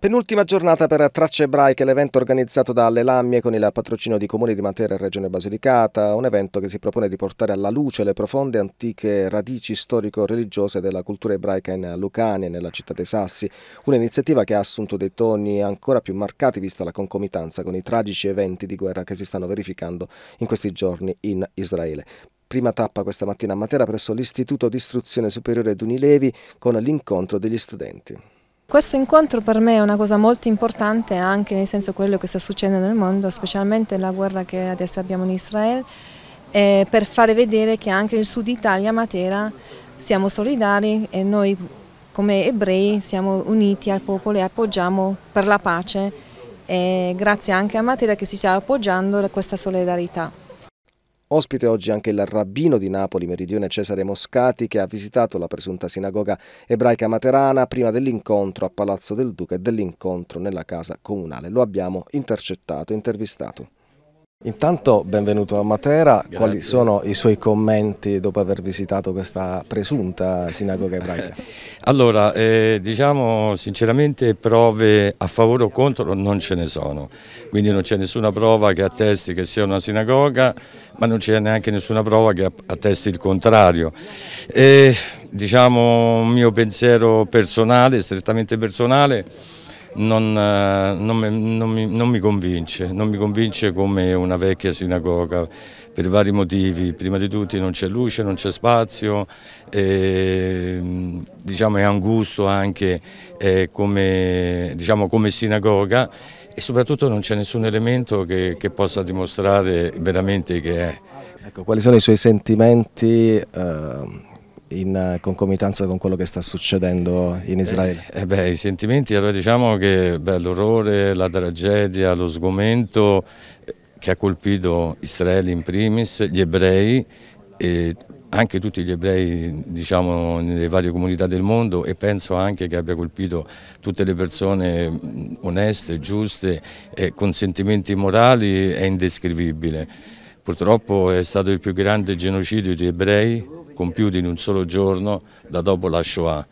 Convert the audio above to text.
Penultima giornata per Tracce Ebraiche, l'evento organizzato dalle Lammie con il patrocino di Comuni di Matera e Regione Basilicata, un evento che si propone di portare alla luce le profonde antiche radici storico-religiose della cultura ebraica in Lucania nella città dei Sassi, un'iniziativa che ha assunto dei toni ancora più marcati vista la concomitanza con i tragici eventi di guerra che si stanno verificando in questi giorni in Israele prima tappa questa mattina a Matera presso l'Istituto di Istruzione Superiore Dunilevi con l'incontro degli studenti. Questo incontro per me è una cosa molto importante anche nel senso quello che sta succedendo nel mondo, specialmente la guerra che adesso abbiamo in Israele, per fare vedere che anche nel sud Italia, Matera, siamo solidari e noi come ebrei siamo uniti al popolo e appoggiamo per la pace e grazie anche a Matera che si sta appoggiando a questa solidarietà. Ospite oggi anche il rabbino di Napoli Meridione Cesare Moscati che ha visitato la presunta sinagoga ebraica materana prima dell'incontro a Palazzo del Duca e dell'incontro nella casa comunale. Lo abbiamo intercettato, intervistato. Intanto benvenuto a Matera, Grazie. quali sono i suoi commenti dopo aver visitato questa presunta sinagoga ebraica? Allora, eh, diciamo sinceramente prove a favore o contro non ce ne sono, quindi non c'è nessuna prova che attesti che sia una sinagoga, ma non c'è neanche nessuna prova che attesti il contrario. Eh, diciamo un mio pensiero personale, strettamente personale, non, eh, non, mi, non, mi, non, mi, convince, non mi convince come una vecchia sinagoga per vari motivi, prima di tutti non c'è luce, non c'è spazio, eh, diciamo è angusto anche eh, come, diciamo, come, sinagoga e soprattutto non c'è nessun elemento che, che possa dimostrare veramente che è. Ecco, quali sono i suoi sentimenti? Eh in eh, concomitanza con quello che sta succedendo in Israele? Eh, eh beh, I sentimenti, allora diciamo che l'orrore, la tragedia, lo sgomento eh, che ha colpito Israele in primis, gli ebrei e anche tutti gli ebrei diciamo, nelle varie comunità del mondo e penso anche che abbia colpito tutte le persone oneste, giuste, e con sentimenti morali è indescrivibile. Purtroppo è stato il più grande genocidio di ebrei compiuti in un solo giorno da dopo la Shoah.